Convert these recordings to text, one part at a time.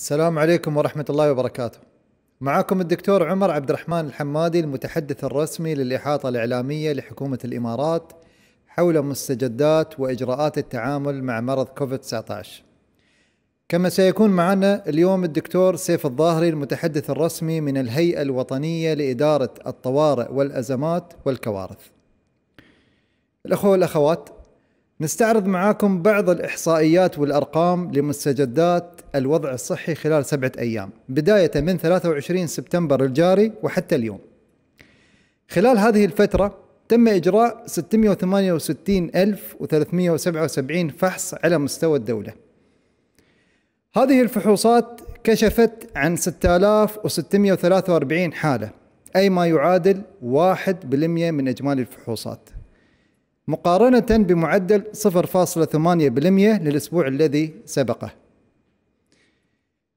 السلام عليكم ورحمة الله وبركاته. معكم الدكتور عمر عبد الرحمن الحمادي المتحدث الرسمي للإحاطة الإعلامية لحكومة الإمارات حول مستجدات وإجراءات التعامل مع مرض كوفيد-19. كما سيكون معنا اليوم الدكتور سيف الظاهري المتحدث الرسمي من الهيئة الوطنية لإدارة الطوارئ والأزمات والكوارث. الأخوة والأخوات نستعرض معاكم بعض الإحصائيات والأرقام لمستجدات الوضع الصحي خلال سبعة أيام بداية من 23 سبتمبر الجاري وحتى اليوم خلال هذه الفترة تم إجراء 668377 فحص على مستوى الدولة هذه الفحوصات كشفت عن 6643 حالة أي ما يعادل 1% من إجمالي الفحوصات مقارنة بمعدل 0.8% للأسبوع الذي سبقه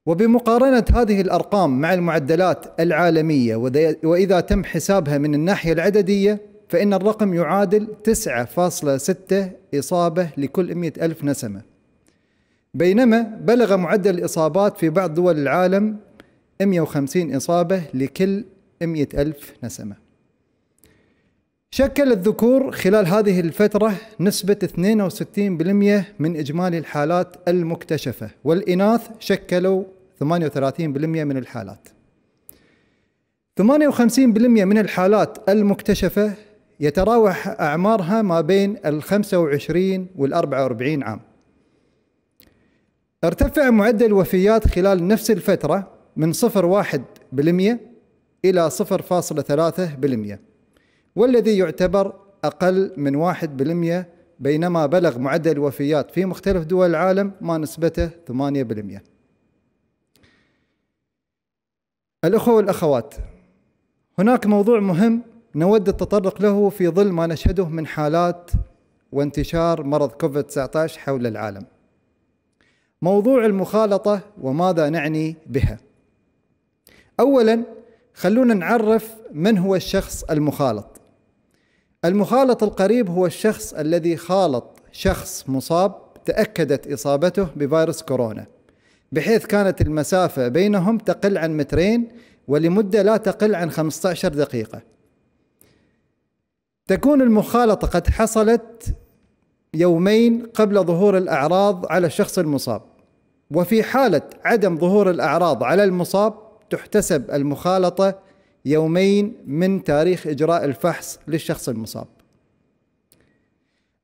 وبمقارنة هذه الأرقام مع المعدلات العالمية وإذا تم حسابها من الناحية العددية فإن الرقم يعادل 9.6 إصابة لكل 100 ألف نسمة بينما بلغ معدل الإصابات في بعض دول العالم 150 إصابة لكل 100 ألف نسمة شكل الذكور خلال هذه الفترة نسبة 62% من إجمالي الحالات المكتشفة والإناث شكلوا 38% من الحالات 58% من الحالات المكتشفة يتراوح أعمارها ما بين ال 25 وال 44 عام ارتفع معدل الوفيات خلال نفس الفترة من 0.1% إلى 0.3% والذي يعتبر أقل من 1% بينما بلغ معدل الوفيات في مختلف دول العالم ما نسبته 8% الأخوة والأخوات هناك موضوع مهم نود التطرق له في ظل ما نشهده من حالات وانتشار مرض كوفيد-19 حول العالم موضوع المخالطة وماذا نعني بها أولا خلونا نعرف من هو الشخص المخالط المخالط القريب هو الشخص الذي خالط شخص مصاب تأكدت إصابته بفيروس كورونا بحيث كانت المسافة بينهم تقل عن مترين ولمدة لا تقل عن 15 دقيقة تكون المخالطة قد حصلت يومين قبل ظهور الأعراض على الشخص المصاب وفي حالة عدم ظهور الأعراض على المصاب تحتسب المخالطة يومين من تاريخ إجراء الفحص للشخص المصاب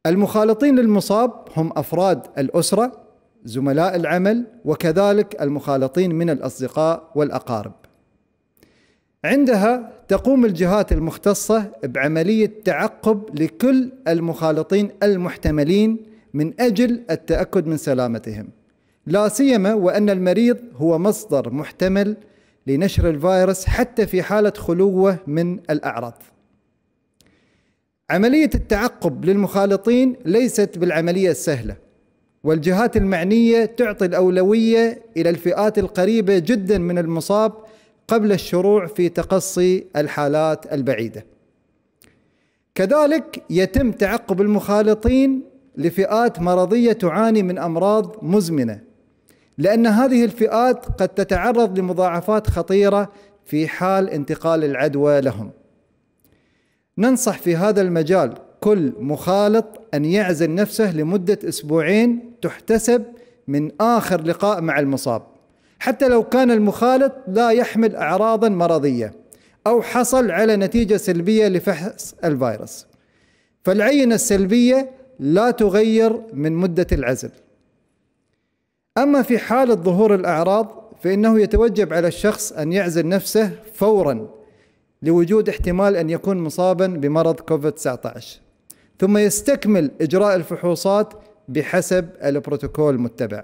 المخالطين للمصاب هم أفراد الأسرة زملاء العمل وكذلك المخالطين من الأصدقاء والأقارب عندها تقوم الجهات المختصة بعملية تعقب لكل المخالطين المحتملين من أجل التأكد من سلامتهم لا سيما وأن المريض هو مصدر محتمل لنشر الفيروس حتى في حالة خلوه من الأعراض. عملية التعقب للمخالطين ليست بالعملية السهلة، والجهات المعنية تعطي الأولوية إلى الفئات القريبة جدا من المصاب قبل الشروع في تقصي الحالات البعيدة. كذلك يتم تعقب المخالطين لفئات مرضية تعاني من أمراض مزمنة لأن هذه الفئات قد تتعرض لمضاعفات خطيرة في حال انتقال العدوى لهم. ننصح في هذا المجال كل مخالط أن يعزل نفسه لمدة أسبوعين تحتسب من آخر لقاء مع المصاب حتى لو كان المخالط لا يحمل أعراضا مرضية أو حصل على نتيجة سلبية لفحص الفيروس فالعينة السلبية لا تغير من مدة العزل أما في حالة ظهور الأعراض فإنه يتوجب على الشخص أن يعزل نفسه فورا لوجود احتمال أن يكون مصابا بمرض كوفيد-19 ثم يستكمل إجراء الفحوصات بحسب البروتوكول المتبع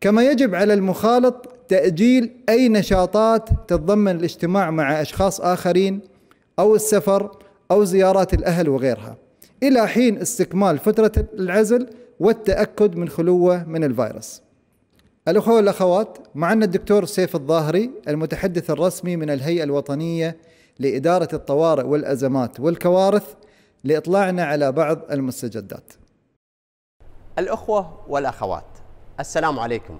كما يجب على المخالط تأجيل أي نشاطات تتضمن الاجتماع مع أشخاص آخرين أو السفر أو زيارات الأهل وغيرها إلى حين استكمال فترة العزل والتأكد من خلوه من الفيروس الأخوة والأخوات معنا الدكتور سيف الظاهري المتحدث الرسمي من الهيئة الوطنية لإدارة الطوارئ والأزمات والكوارث لإطلاعنا على بعض المستجدات الأخوة والأخوات السلام عليكم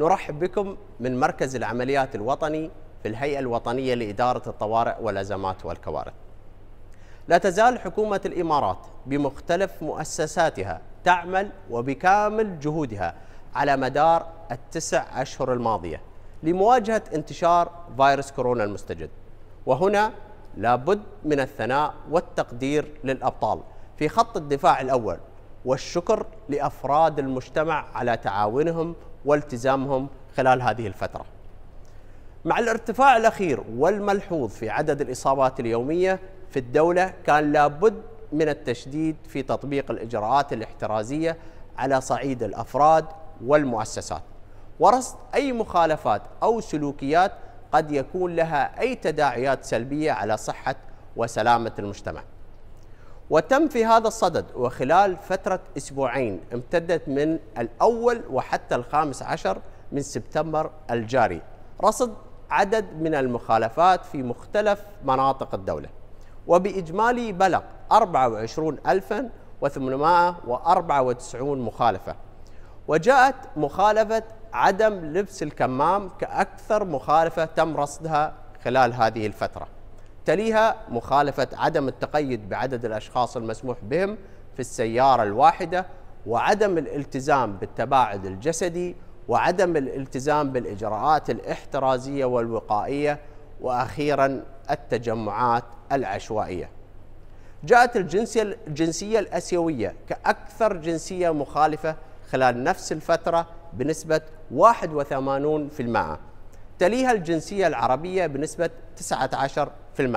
نرحب بكم من مركز العمليات الوطني في الهيئة الوطنية لإدارة الطوارئ والأزمات والكوارث لا تزال حكومة الإمارات بمختلف مؤسساتها تعمل وبكامل جهودها على مدار التسع أشهر الماضية لمواجهة انتشار فيروس كورونا المستجد وهنا لابد من الثناء والتقدير للأبطال في خط الدفاع الأول والشكر لأفراد المجتمع على تعاونهم والتزامهم خلال هذه الفترة مع الارتفاع الأخير والملحوظ في عدد الإصابات اليومية في الدولة كان لابد من التشديد في تطبيق الإجراءات الاحترازية على صعيد الأفراد والمؤسسات ورصد أي مخالفات أو سلوكيات قد يكون لها أي تداعيات سلبية على صحة وسلامة المجتمع وتم في هذا الصدد وخلال فترة أسبوعين امتدت من الأول وحتى الخامس عشر من سبتمبر الجاري رصد عدد من المخالفات في مختلف مناطق الدولة وبإجمالي بلغ 24894 مخالفة وجاءت مخالفة عدم لبس الكمام كأكثر مخالفة تم رصدها خلال هذه الفترة تليها مخالفة عدم التقيد بعدد الأشخاص المسموح بهم في السيارة الواحدة وعدم الالتزام بالتباعد الجسدي وعدم الالتزام بالإجراءات الاحترازية والوقائية وأخيرا التجمعات العشوائية جاءت الجنسية, الجنسية الأسيوية كأكثر جنسية مخالفة خلال نفس الفترة بنسبة 81% تليها الجنسية العربية بنسبة 19%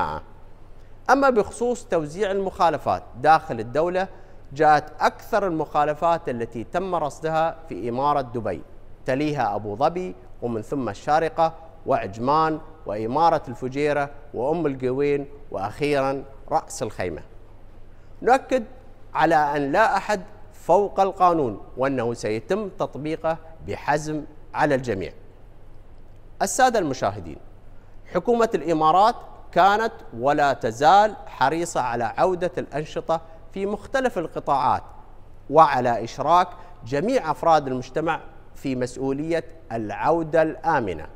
أما بخصوص توزيع المخالفات داخل الدولة جاءت أكثر المخالفات التي تم رصدها في إمارة دبي تليها أبو ظبي ومن ثم الشارقة وعجمان وإمارة الفجيرة وأم القوين وأخيرا رأس الخيمة نؤكد على أن لا أحد فوق القانون وأنه سيتم تطبيقه بحزم على الجميع السادة المشاهدين حكومة الإمارات كانت ولا تزال حريصة على عودة الأنشطة في مختلف القطاعات وعلى إشراك جميع أفراد المجتمع في مسؤولية العودة الآمنة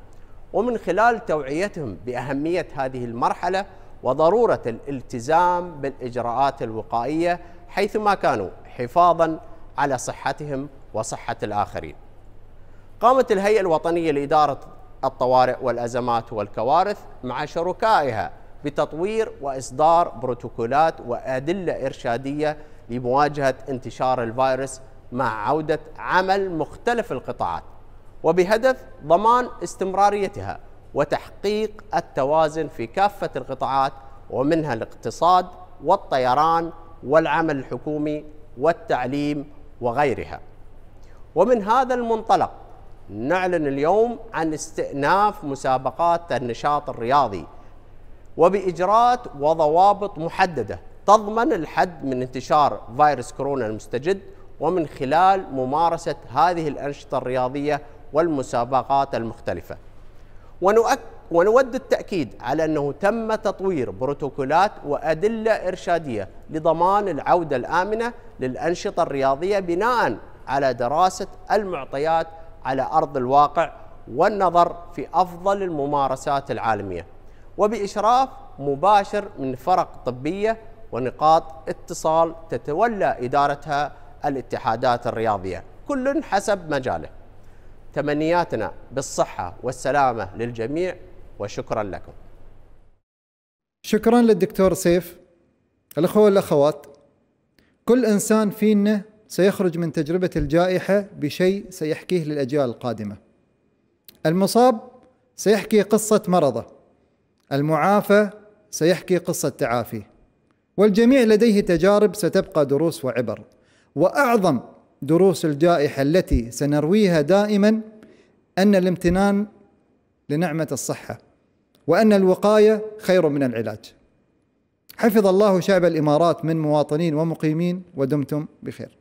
ومن خلال توعيتهم بأهمية هذه المرحلة وضروره الالتزام بالاجراءات الوقائيه حيثما كانوا حفاظا على صحتهم وصحه الاخرين. قامت الهيئه الوطنيه لاداره الطوارئ والازمات والكوارث مع شركائها بتطوير واصدار بروتوكولات وادله ارشاديه لمواجهه انتشار الفيروس مع عوده عمل مختلف القطاعات وبهدف ضمان استمراريتها وتحقيق التوازن في كافة القطاعات ومنها الاقتصاد والطيران والعمل الحكومي والتعليم وغيرها ومن هذا المنطلق نعلن اليوم عن استئناف مسابقات النشاط الرياضي وبإجراءات وضوابط محددة تضمن الحد من انتشار فيروس كورونا المستجد ومن خلال ممارسة هذه الأنشطة الرياضية والمسابقات المختلفة ونود التأكيد على أنه تم تطوير بروتوكولات وأدلة إرشادية لضمان العودة الآمنة للأنشطة الرياضية بناء على دراسة المعطيات على أرض الواقع والنظر في أفضل الممارسات العالمية وبإشراف مباشر من فرق طبية ونقاط اتصال تتولى إدارتها الاتحادات الرياضية كل حسب مجاله تمنياتنا بالصحة والسلامة للجميع وشكرا لكم شكرا للدكتور سيف الأخوة والأخوات كل إنسان فينا سيخرج من تجربة الجائحة بشيء سيحكيه للأجيال القادمة المصاب سيحكي قصة مرضه المعافى سيحكي قصة تعافيه والجميع لديه تجارب ستبقى دروس وعبر وأعظم دروس الجائحة التي سنرويها دائما أن الامتنان لنعمة الصحة وأن الوقاية خير من العلاج حفظ الله شعب الإمارات من مواطنين ومقيمين ودمتم بخير